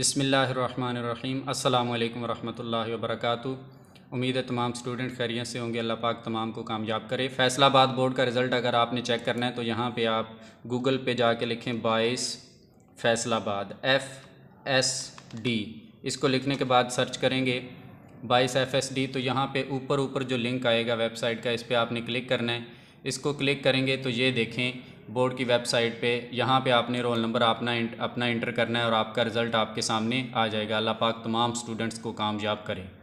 बिसमीम् अल्लाम वरहमल वर्क उम्मीद है तमाम स्टूडेंट खैरियत से होंगे अल्लाह पाक तमाम को कामयाब करे फैसलाबाद बोर्ड का रिज़ल्ट अगर आपने चेक करना है तो यहाँ पे आप गूगल पे जाके लिखें बाईस फैसलाबाद एफ़ एस डी इसको लिखने के बाद सर्च करेंगे बाईस एफ़ एस डी तो यहाँ पे ऊपर ऊपर जो लिंक आएगा वेबसाइट का इस पर आपने क्लिक करना है इसको क्लिक करेंगे तो ये देखें बोर्ड की वेबसाइट पे यहाँ पे आपने रोल नंबर अपना अपना इंटर करना है और आपका रिज़ल्ट आपके सामने आ जाएगा अल्लाह पाक तमाम स्टूडेंट्स को कामयाब करें